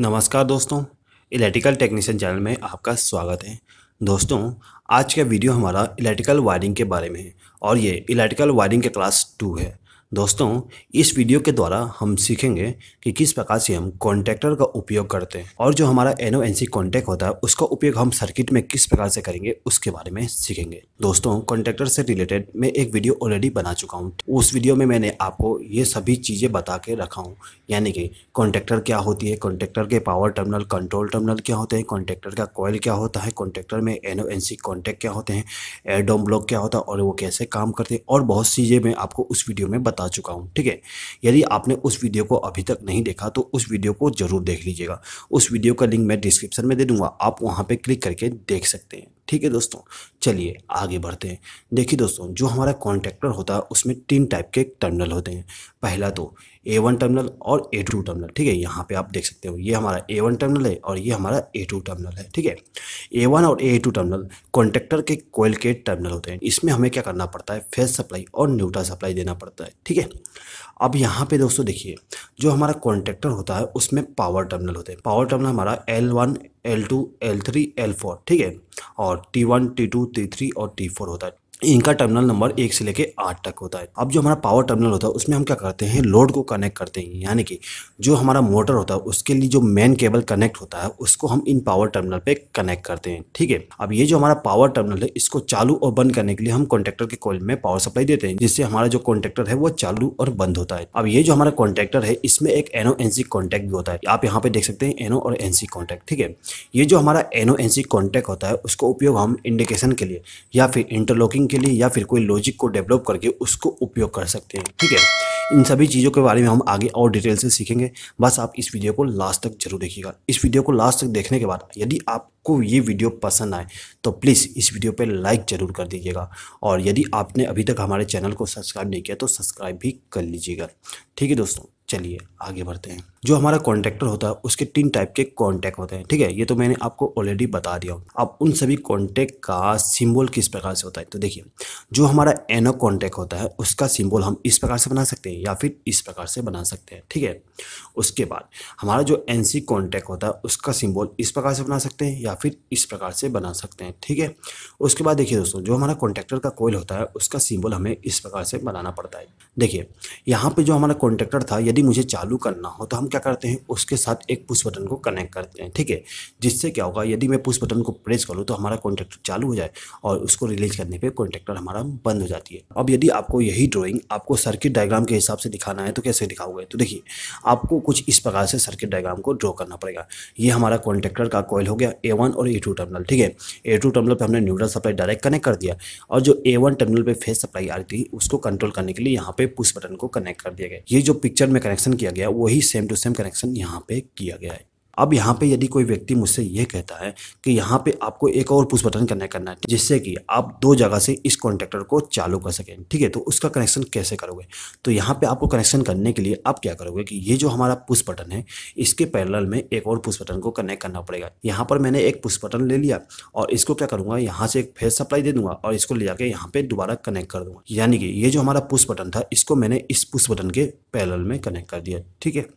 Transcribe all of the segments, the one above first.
नमस्कार दोस्तों electrical technician channel में आपका स्वागत है दोस्तों आज का वीडियो हमारा इलेक्ट्रिकल वायरिंग के बारे में है और ये इलेक्ट्रिकल वायरिंग के क्लास टू है दोस्तों इस वीडियो के द्वारा हम सीखेंगे कि किस प्रकार से हम कॉन्टैक्टर का उपयोग करते हैं और जो हमारा N O N C contact होता है उसका उपयोग हम सर्किट में किस प्रकार से करेंगे उसके बारे में सीखेंगे दोस्तों कॉन्टैक्टर से रिलेटेड मैं एक वीडियो ऑलरेडी बना चुका हूँ उस वीडियो में मैंने आपको ये सभी चीज़ें बता के रखा हूँ यानी कि कॉन्टैक्टर क्या होती है कॉन्टैक्टर के पावर टर्मिनल कंट्रोल टर्मिनल क्या होते हैं कॉन्टैक्टर का कॉयल क्या होता है कॉन्टैक्टर में एनओ एन सी कॉन्टैक्ट क्या होते हैं एयरडोम ब्लॉक क्या होता है और वो कैसे काम करते हैं और बहुत सी चीज़ें मैं आपको उस वीडियो में बता बता चुका हूँ ठीक है यदि आपने उस वीडियो को अभी तक नहीं देखा तो उस वीडियो को ज़रूर देख लीजिएगा उस वीडियो का लिंक मैं डिस्क्रिप्शन में दे दूंगा आप वहाँ पर क्लिक करके देख सकते हैं ठीक है दोस्तों चलिए आगे बढ़ते हैं देखिए दोस्तों जो हमारा कॉन्ट्रैक्टर होता है उसमें तीन टाइप के टर्मिनल होते हैं पहला तो ए वन टर्मिनल और ए टू टर्मिनल ठीक है यहाँ पे आप देख सकते हो ये हमारा ए वन टर्मिनल है और ये हमारा ए टू टर्मिनल है ठीक है ए वन और ए टू टर्मिनल कॉन्ट्रैक्टर के कोयल के टर्मिनल होते हैं इसमें हमें क्या करना पड़ता है फेस सप्लाई और न्यूट्रा सप्लाई देना पड़ता है ठीक है अब यहाँ पे दोस्तों देखिए जो हमारा कॉन्ट्रैक्टर होता है उसमें पावर टर्मिनल होते हैं पावर टर्मिनल हमारा L one L two L three L four ठीक है और T one T two T three और टी फोर होता है इनका टर्मिनल नंबर एक से लेके आठ तक होता है अब जो हमारा पावर टर्मिनल होता है उसमें हम क्या करते हैं लोड को कनेक्ट करते हैं यानी कि जो हमारा मोटर होता है उसके लिए जो मेन केबल कनेक्ट होता है उसको हम इन पावर टर्मिनल पे कनेक्ट करते हैं ठीक है अब ये जो हमारा पावर टर्मिनल है इसको चालू और बंद करने के लिए हम कॉन्ट्रेक्टर के कॉल में पावर सप्लाई देते हैं जिससे हमारा जो कॉन्ट्रेक्टर है वो चालू और बंद होता है अब ये जो हमारा कॉन्ट्रेक्टर है इसमें एक एनओ एनसी कॉन्टैक्ट भी होता है आप यहाँ पे देख सकते हैं एनओ और एनसी कॉन्टैक्ट ठीक है ये जो हमारा एनओ एनसी कॉन्टैक्ट होता है उसको उपयोग हम इंडिकेशन के लिए या फिर इंटरलॉकिंग मार्केटिंग के लिए या फिर कोई लॉजिक को डेवलप करके उसको उपयोग कर सकते हैं ठीक है इन सभी चीज़ों के बारे में हम आगे और डिटेल से सीखेंगे बस आप इस वीडियो को लास्ट तक जरूर देखिएगा इस वीडियो को लास्ट तक देखने के बाद यदि आपको ये वीडियो पसंद आए तो प्लीज़ इस वीडियो पर लाइक ज़रूर कर दीजिएगा और यदि आपने अभी तक हमारे चैनल को सब्सक्राइब नहीं किया तो सब्सक्राइब भी कर लीजिएगा ठीक है दोस्तों चलिए आगे बढ़ते हैं जो हमारा कॉन्ट्रैक्टर होता है उसके तीन टाइप के कॉन्टैक्ट होते हैं ठीक है ये तो मैंने आपको ऑलरेडी बता दिया अब उन सभी कॉन्टैक्ट का सिंबल किस प्रकार से होता है तो देखिए जो हमारा एनो कॉन्टैक्ट होता है उसका सिंबल हम इस प्रकार से बना सकते हैं या फिर इस प्रकार से बना सकते हैं ठीक है उसके बाद हमारा जो एन सी कॉन्टैक्ट होता है उसका सिम्बॉल इस प्रकार से बना सकते हैं या फिर इस प्रकार से बना सकते हैं ठीक है उसके बाद देखिए दोस्तों जो हमारा कॉन्ट्रैक्टर का कोयल होता है उसका सिम्बॉल हमें इस प्रकार से बनाना पड़ता है देखिए यहाँ पर जो हमारा कॉन्ट्रैक्टर था यदि मुझे चालू करना हो तो हम क्या करते हैं उसके साथ एक पुश बटन को कनेक्ट करते हैं ठीक है जिससे क्या होगा यदि मैं पुश बटन को प्रेस करूँ तो हमारा कॉन्ट्रैक्टर चालू हो जाए और उसको रिलीज करने पर कॉन्ट्रैक्टर हमारा बंद हो जाती है अब यदि आपको यही ड्रॉइंग आपको सर्किट डायग्राम के हिसाब से दिखाना है तो कैसे दिखाओगे तो देखिए आपको कुछ इस प्रकार से सर्किट डायग्राम को ड्रॉ करना पड़ेगा ये हमारा कॉन्ट्रैक्टर का कॉयल हो गया ए और ए टर्मिनल ठीक है ए टर्मिनल पर हमने न्यूट्रल सप्लाई डायरेक्ट कनेक्ट कर दिया और जो ए टर्मिनल पर फेस सप्लाई आ रही थी उसको कंट्रोल करने के लिए यहाँ पे पुश बटन को कनेक्ट कर दिया गया ये जो पिक्चर में कनेक्शन किया गया वही सेम टू सेम कनेक्शन यहाँ पे किया गया है अब यहाँ पे यदि कोई व्यक्ति मुझसे ये कहता है कि यहाँ पे आपको एक और पुश बटन कनेक्ट करना है जिससे कि आप दो जगह से इस कॉन्टेक्टर को चालू कर सकें ठीक है तो उसका कनेक्शन कैसे करोगे तो यहाँ पे आपको कनेक्शन करने के लिए आप क्या करोगे कि ये जो हमारा पुश बटन है इसके पैरल में एक और पुश बटन को कनेक्ट करना पड़ेगा यहाँ पर मैंने एक पुश बटन ले लिया और इसको क्या करूँगा यहाँ से एक फेस सप्लाई दे दूंगा और इसको ले जाकर यहाँ पर दोबारा कनेक्ट कर दूंगा यानी कि ये जो हमारा पुश बटन था इसको मैंने इस पुश बटन के पैरल में कनेक्ट कर दिया ठीक है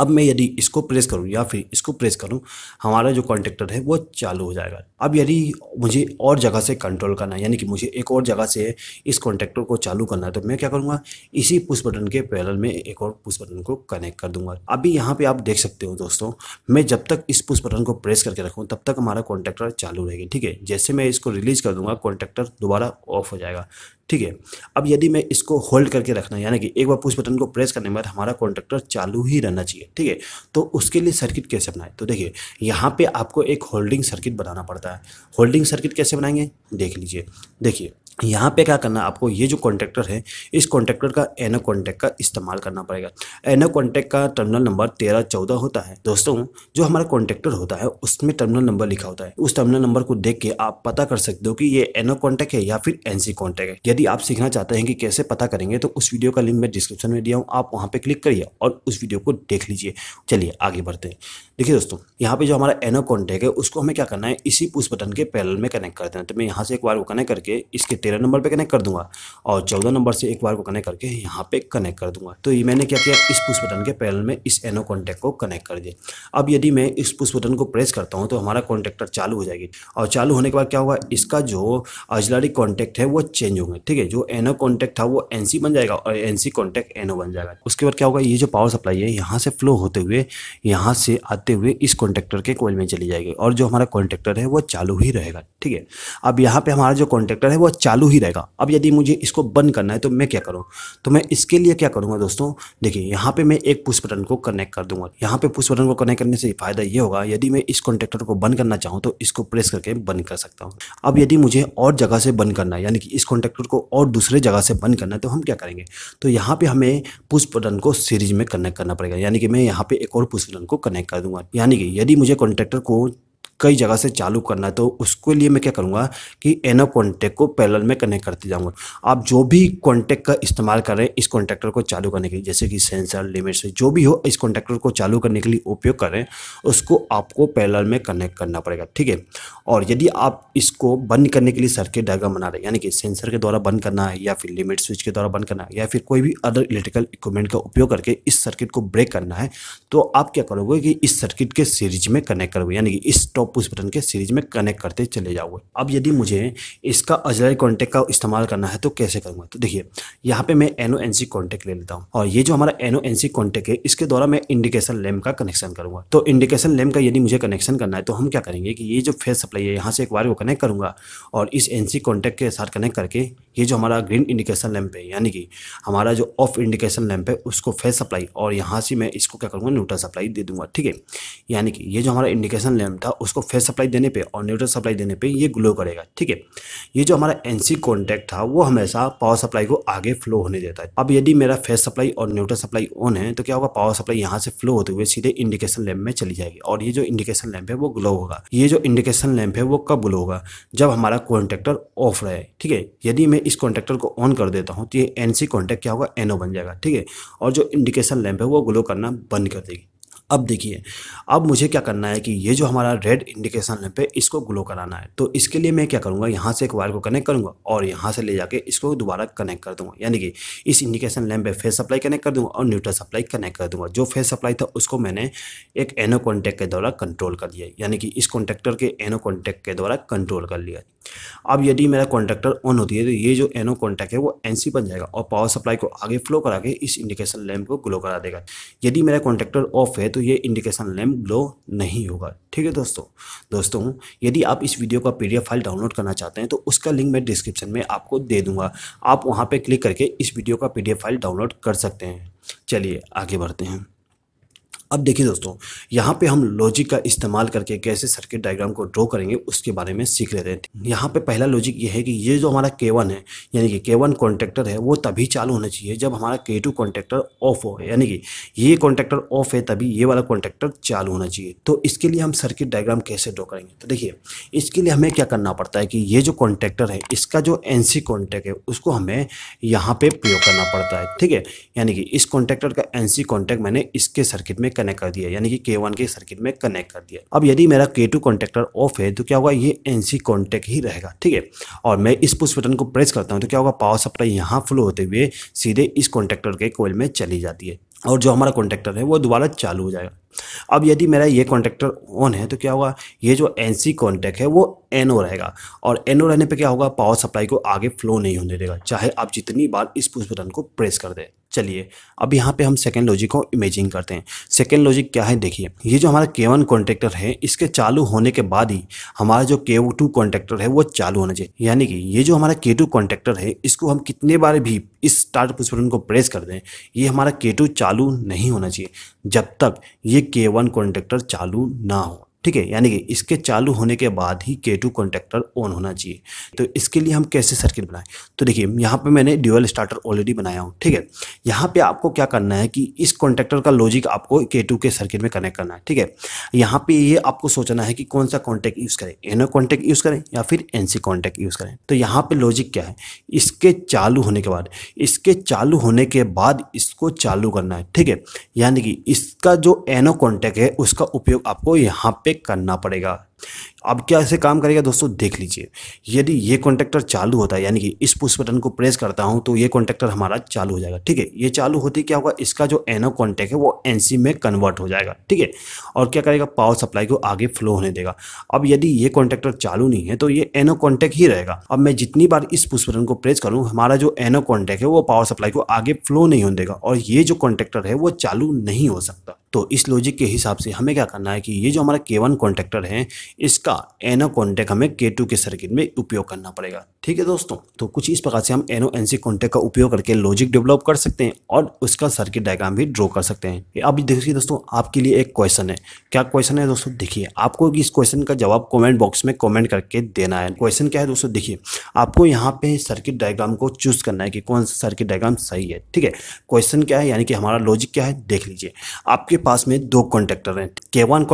अब मैं यदि इसको प्रेस करूँ या फिर इसको प्रेस करूँ हमारा जो कॉन्टेक्टर है वो चालू हो जाएगा अब यदि मुझे और जगह से कंट्रोल करना है यानी कि मुझे एक और जगह से इस कॉन्टेक्टर को चालू करना है तो मैं क्या करूँगा इसी पुश बटन के पैरल में एक और पुश बटन को कनेक्ट कर दूंगा अभी यहाँ पर आप देख सकते हो दोस्तों मैं जब तक इस पुश बटन को प्रेस करके रखूँ तब तक हमारा कॉन्टेक्टर चालू रहेगी ठीक है जैसे मैं इसको रिलीज़ कर दूंगा कॉन्टेक्टर दोबारा ऑफ हो जाएगा ठीक है अब यदि मैं इसको होल्ड करके रखना यानी कि एक बार पुश बटन को प्रेस करने के बाद हमारा कॉन्ट्रेक्टर चालू ही रहना चाहिए ठीक है तो उसके लिए सर्किट कैसे बनाए तो देखिए यहाँ पे आपको एक होल्डिंग सर्किट बनाना पड़ता है होल्डिंग सर्किट कैसे बनाएंगे देख लीजिए देखिए यहाँ पे क्या करना आपको ये जो कॉन्ट्रैक्टर है इस कॉन्ट्रैक्टर का एनो कॉन्टैक्ट का इस्तेमाल करना पड़ेगा एनो कॉन्टैक्ट का टर्मिनल नंबर तेरह चौदह होता है दोस्तों जो हमारा कॉन्ट्रैक्टर होता है उसमें टर्मिनल नंबर लिखा होता है उस टर्मिनल नंबर को देख के आप पता कर सकते हो कि ये एनो कॉन्टैक्ट है या फिर एनसी कॉन्टैक्ट है यदि आप सीखना चाहते हैं कि कैसे पता करेंगे तो उस वीडियो का लिंक मैं डिस्क्रिप्शन में दिया हूँ आप वहाँ पर क्लिक करिए और उस वीडियो को देख लीजिए चलिए आगे बढ़ते हैं देखिए दोस्तों यहाँ पे जो हमारा एनो कॉन्टैक्ट है उसको हमें क्या करना है इसी पुश बटन के पैनल में कनेक्ट कर देना तो मैं यहाँ यहाँ से एक वायर को कनेक्ट करके इसके तेरह नंबर पे कनेक्ट कर दूंगा और चौदह नंबर से एक वायर को कनेक्ट करके यहाँ पे कनेक्ट कर दूंगा तो ये मैंने क्या किया इस पुश बटन के पैनल में इस एनो कॉन्टैक्ट को कनेक्ट कर दिया अब यदि मैं इस पुश बटन को प्रेस करता हूँ तो हमारा कॉन्टैक्टर चालू हो जाएगी और चालू होने के बाद क्या होगा इसका जो अजलारी कॉन्टैक्ट है वो चेंज होंगे ठीक है जो एनो कॉन्टैक्ट था वो एन बन जाएगा और एन सी कॉन्टैक्ट एनो बन जाएगा उसके बाद क्या होगा ये जो पावर सप्लाई है यहाँ से फ्लो होते हुए यहाँ से आते हुए इस कॉन्टैक्टर के कोयल में चली जाएगी और जो हमारा कॉन्टैक्टर है वो चालू ही रहेगा ठीक है अब यहाँ पे हमारा जो कॉन्ट्रेक्टर है वो चालू ही रहेगा अब यदि मुझे इसको बंद करना है तो मैं क्या करूँ तो मैं इसके लिए क्या करूँगा दोस्तों देखिए यहाँ पे मैं एक पुश बटन को कनेक्ट कर दूंगा यहाँ पे पुश बटन को कनेक्ट करने से फायदा ये होगा यदि मैं इस कॉन्ट्रेक्टर को बंद करना चाहूँ तो इसको प्रेस करके बंद कर सकता हूँ अब यदि मुझे और जगह से बंद करना है यानी कि इस कॉन्ट्रेक्टर को और दूसरे जगह से बंद करना है तो हम क्या करेंगे तो यहाँ पर हमें पुश बटन को सीरीज में कनेक्ट करना पड़ेगा यानी कि मैं यहाँ पे एक और पुश बटन को कनेक्ट कर दूंगा यानी कि यदि मुझे कॉन्ट्रेक्टर को कई जगह से चालू करना है तो उसके लिए मैं क्या करूँगा कि एनो कॉन्टैक्ट को पैरल में कनेक्ट करते जाऊँगा आप जो भी कॉन्टैक्ट का इस्तेमाल कर रहे हैं इस कॉन्टैक्टर को चालू करने के लिए जैसे कि सेंसर लिमिट्स जो भी हो इस कॉन्टैक्टर को चालू करने के लिए उपयोग करें उसको आपको पैरल में कनेक्ट करना पड़ेगा ठीक है और यदि आप इसको बंद करने के लिए सर्किट डायग्राम बना रहे हैं यानी कि सेंसर के द्वारा बंद करना है या फिर लिमिट स्विच के द्वारा बंद करना है या फिर कोई भी अदर इलेक्ट्रिकल इक्विपमेंट का उपयोग करके इस सर्किट को ब्रेक करना है तो आप क्या करोगे कि इस सर्किट के सीरीज में कनेक्ट करोगे यानी कि इस टॉप पुश बटन के सीरीज में कनेक्ट करते चले जाओगे अब यदि मुझे इसका अजलर कॉन्टैक्ट का इस्तेमाल करना है तो कैसे करूंगा तो देखिए यहाँ पे मैं एनओ एन सी ले लेता हूँ और ये जो हमारा एनओ एन सी है इसके द्वारा मैं इंडिकेशन लैम्प का कनेक्शन करूंगा तो इंडिकेशन लैम्प का यदि मुझे कनेक्शन करना है तो हम क्या करेंगे कि ये जो फेस सप्लाई है यहाँ से एक बार को कनेक्ट करूंगा और इस एन सी के साथ कनेक्ट करके ये जो हमारा ग्रीन इंडिकेशन लैम्प है यानी कि हमारा जो ऑफ इंडिकेशन लैम्प है उसको फेस सप्लाई और यहाँ से मैं इसको क्या करूँगा न्यूट्रल सप्लाई दे दूंगा ठीक है यानी कि ये जो हमारा इंडिकेशन लैम्प था उसको को फेस सप्लाई देने पे और न्यूट्रल सप्लाई देने पे ये ग्लो करेगा ठीक है ये जो हमारा एनसी कॉन्टैक्ट था वो हमेशा पावर सप्लाई को आगे फ्लो होने देता है अब यदि मेरा फेस सप्लाई और न्यूट्रल सप्लाई ऑन है तो क्या होगा पावर सप्लाई यहाँ से फ्लो होते हुए सीधे इंडिकेशन लैम्प में चली जाएगी और ये जो इंडिकेशन लैम्प है वो ग्लो होगा ये जो इंडिकेशन लैम्प है वो कब ग्लो होगा जब हमारा कॉन्टैक्टर ऑफ रहे ठीक है यदि मैं इस कॉन्टैक्टर को ऑन कर देता हूँ तो ये एनसी कॉन्टैक्ट क्या होगा एनओ बन जाएगा ठीक है और जो इंडिकेशन लैम्प है वो ग्लो करना बंद कर देगी अब देखिए अब मुझे क्या करना है कि ये जो हमारा रेड इंडिकेशन लैंप है इसको ग्लो कराना है तो इसके लिए मैं क्या करूँगा यहाँ से एक वायर को कनेक्ट करूँगा और यहाँ से ले जाके इसको दोबारा कनेक्ट कर दूँगा यानी कि इस इंडिकेशन लैंप पे फेस सप्लाई कनेक्ट कर दूँगा और न्यूट्रल सप्लाई कनेक्ट कर दूँगा जो फेस सप्लाई था उसको मैंने एक एनो कॉन्टैक्ट के द्वारा कंट्रोल कर लिया यानी कि इस कॉन्टैक्टर के एनो कॉन्टैक्ट के द्वारा कंट्रोल कर लिया अब यदि मेरा कॉन्टैक्टर ऑन होती है तो ये जो एनो कॉन्टैक्ट है वो एन बन जाएगा और पावर सप्लाई को आगे फ्लो करा के इस इंडिकेशन लैम्प को ग्लो करा देगा यदि मेरा कॉन्टैक्टर ऑफ है तो तो ये इंडिकेशन लैम्प ग्लो नहीं होगा ठीक है दोस्तों दोस्तों यदि आप इस वीडियो का पीडीएफ फाइल डाउनलोड करना चाहते हैं तो उसका लिंक मैं डिस्क्रिप्शन में आपको दे दूंगा आप वहाँ पर क्लिक करके इस वीडियो का पीडीएफ फाइल डाउनलोड कर सकते हैं चलिए आगे बढ़ते हैं अब देखिए दोस्तों यहाँ पे हम लॉजिक का इस्तेमाल करके कैसे सर्किट डायग्राम को ड्रॉ करेंगे उसके बारे में सीख लेते हैं यहाँ पे पहला लॉजिक ये है कि ये जो हमारा के वन है यानी कि के वन कॉन्ट्रेक्टर है वो तभी चालू होना चाहिए जब हमारा के टू कॉन्ट्रेक्टर ऑफ हो यानी कि ये कॉन्ट्रेक्टर ऑफ है तभी ये वाला कॉन्ट्रेक्टर चालू होना चाहिए तो इसके लिए हम सर्किट डायग्राम कैसे ड्रॉ करेंगे तो देखिए इसके लिए हमें क्या करना पड़ता है कि ये जो कॉन्ट्रेक्टर है इसका जो एन सी कॉन्टेक्ट है उसको हमें यहाँ पे प्रयोग करना पड़ता है ठीक है यानी कि इस कॉन्ट्रेक्टर का एन सी कॉन्टेक्ट मैंने इसके सर्किट में कनेक्ट कर दिया यानी कि के वन के सर्किट में कनेक्ट कर दिया अब यदि मेरा के टू ऑफ है तो क्या होगा ये एन सी कॉन्टेक्ट ही रहेगा ठीक है और मैं इस पुष्ट बटन को प्रेस करता हूँ तो क्या होगा पावर सप्लाई यहाँ फ्लो होते हुए सीधे इस कॉन्टेक्टर के कोयल में चली जाती है और जो हमारा कॉन्टेक्टर है वो दोबारा चालू हो जाएगा अब यदि मेरा ये कॉन्टेक्टर ऑन है तो क्या होगा ये जो एन सी है वो एन ओ रहेगा और एन ओ रहने पे क्या होगा पावर सप्लाई को आगे फ्लो नहीं होने देगा चाहे आप जितनी बार इस पुष्ट बटन को प्रेस कर दें चलिए अब यहाँ पे हम सेकेंड लॉजिक को इमेजिंग करते हैं सेकेंड लॉजिक क्या है देखिए ये जो हमारा के वन कॉन्ट्रेक्टर है इसके चालू होने के बाद ही हमारा जो के टू कॉन्ट्रेक्टर है वो चालू होना चाहिए यानी कि ये जो हमारा के टू कॉन्ट्रेक्टर है इसको हम कितने बार भी इस स्टार्ट पुश को प्रेस कर दें ये हमारा के टू चालू नहीं होना चाहिए जब तक ये के वन कॉन्ट्रेक्टर चालू ना हो ठीक है यानी कि इसके चालू होने के बाद ही के टू कॉन्टेक्टर ऑन होना चाहिए तो इसके लिए हम कैसे सर्किट बनाएं तो देखिए यहाँ पे मैंने ड्यूअल स्टार्टर ऑलरेडी बनाया हूँ ठीक है यहाँ पे आपको क्या करना है कि इस कॉन्टेक्टर का लॉजिक आपको के टू के सर्किट में कनेक्ट करना है ठीक है यहाँ पे ये आपको सोचना है कि कौन सा कॉन्टैक्ट यूज़ करें एन कॉन्टैक्ट यूज़ करें या फिर एन सी कॉन्टैक्ट यूज़ करें तो यहाँ पर लॉजिक क्या है इसके चालू होने के बाद इसके चालू होने के बाद इसको चालू करना है ठीक है यानी कि इसका जो एनो कॉन्टैक्ट है उसका उपयोग आपको यहाँ पर पे करना पड़ेगा अब क्या ऐसे काम करेगा दोस्तों देख लीजिए यदि ये कॉन्टैक्टर चालू होता है यानी कि इस पुश बटन को प्रेस करता हूँ तो ये कॉन्टैक्टर हमारा चालू हो जाएगा ठीक है ये चालू होती क्या होगा इसका जो एनो कॉन्टैक्ट है वो एन में कन्वर्ट हो जाएगा ठीक है और क्या करेगा पावर सप्लाई को आगे फ्लो होने देगा अब यदि ये कॉन्टैक्टर चालू नहीं है तो ये एनो कॉन्टैक्ट ही रहेगा अब मैं जितनी बार इस पुष्प बटन को प्रेस करूँ हमारा जो एनो कॉन्टैक्ट है वो पावर सप्लाई को आगे फ्लो नहीं होने देगा और ये जो कॉन्ट्रैक्टर है वो चालू नहीं हो सकता तो इस लॉजिक के हिसाब से हमें क्या करना है कि ये जो हमारा के वन कॉन्टैक्टर है इसका एनो कॉन्टैक्ट हमें के टू के सर्किट में उपयोग करना पड़ेगा ठीक है दोस्तों तो कुछ इस प्रकार से हम एनो एन सी का उपयोग करके लॉजिक डेवलप कर सकते हैं और उसका सर्किट डायग्राम भी ड्रॉ कर सकते हैं अब देखिए दोस्तों आपके लिए एक क्वेश्चन है क्या क्वेश्चन है दोस्तों देखिए आपको इस क्वेश्चन का जवाब कॉमेंट बॉक्स में कॉमेंट करके देना है क्वेश्चन क्या है दोस्तों देखिए आपको यहाँ पे सर्किट डायग्राम को चूज करना है कि कौन सा सर्किट डायग्राम सही है ठीक है क्वेश्चन क्या है यानी कि हमारा लॉजिक क्या है देख लीजिए आपके पास में दो कॉन्टेक्टर हैं के वन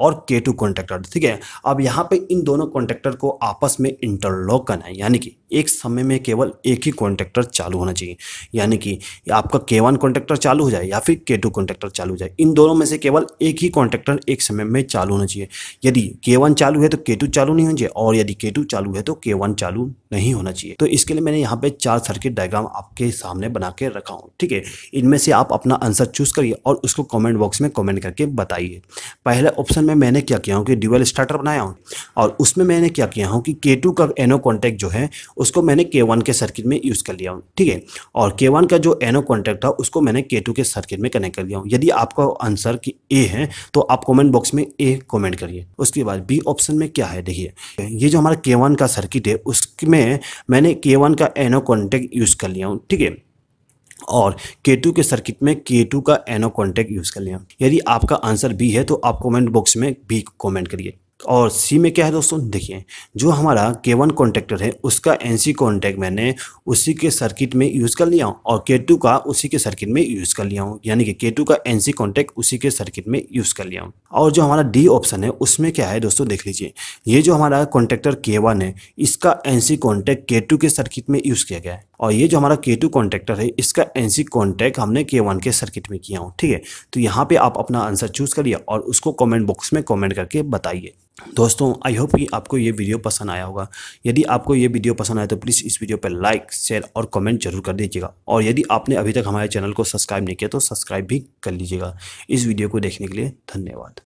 और के टू ठीक है है अब यहाँ पे इन दोनों कॉन्ट्रेक्टर को आपस में इंटरलॉक करना है यानी कि एक समय में केवल एक ही कॉन्ट्रेक्टर चालू होना चाहिए यानी कि आपका के वन कॉन्ट्रेक्टर चालू हो जाए या फिर के टू कॉन्ट्रेक्टर चालू हो जाए इन दोनों में से केवल एक ही कॉन्ट्रेक्टर एक समय में चालू होना चाहिए यदि के वन चालू है तो के टू चालू नहीं होना चाहिए और यदि के टू चालू है तो के वन चालू नहीं होना चाहिए तो इसके लिए मैंने यहाँ पे चार सर्किट डायग्राम आपके सामने बना के रखा हूँ ठीक है इनमें से आप अपना आंसर चूज करिए और उसको कॉमेंट बॉक्स में कॉमेंट करके बताइए पहले ऑप्शन में मैंने क्या किया हूँ कि ड्यूअल स्टार स्टार्टर बनाया हूँ और उसमें मैंने क्या किया हूँ कि के टू का एनो कॉन्टैक्ट जो है उसको मैंने के वन के सर्किट में यूज़ कर लिया हूँ ठीक है और के वन का जो एनो कॉन्टैक्ट था उसको मैंने के टू के सर्किट में कनेक्ट कर लिया हूँ यदि आपका आंसर कि ए है तो आप कॉमेंट बॉक्स में ए कॉमेंट करिए उसके बाद बी ऑप्शन में क्या है देखिए ये जो हमारा के वन का सर्किट है उसमें मैंने के वन का एनो कॉन्टैक्ट यूज़ कर लिया हूँ ठीक है और K2 के सर्किट में K2 का एनो कॉन्टैक्ट यूज़ कर लिया यदि आपका आंसर बी है तो आप कमेंट बॉक्स में बी कमेंट करिए और सी में क्या है दोस्तों देखिए जो हमारा के वन कॉन्टेक्टर है उसका एन सी कॉन्टैक्ट मैंने उसी के सर्किट में यूज़ कर लिया हूँ और के टू का उसी के सर्किट में यूज़ कर लिया हूँ यानी कि के टू का एन सी कॉन्टैक्ट उसी के सर्किट में यूज़ कर लिया हूँ और जो हमारा डी ऑप्शन है उसमें क्या है दोस्तों देख लीजिए ये जो हमारा कॉन्टेक्टर के वन है इसका N C contact K two के सर्किट में यूज़ किया गया है और ये जो हमारा के टू कॉन्टेक्टर है इसका एन सी कॉन्टेक्ट हमने के वन के सर्किट में किया हूँ ठीक है तो यहाँ पर आप अपना आंसर चूज़ करिए और उसको कॉमेंट बॉक्स में कॉमेंट करके बताइए दोस्तों आई होप कि आपको ये वीडियो पसंद आया होगा यदि आपको ये वीडियो पसंद आया तो प्लीज़ इस वीडियो पर लाइक शेयर और कमेंट जरूर कर दीजिएगा और यदि आपने अभी तक हमारे चैनल को सब्सक्राइब नहीं किया तो सब्सक्राइब भी कर लीजिएगा इस वीडियो को देखने के लिए धन्यवाद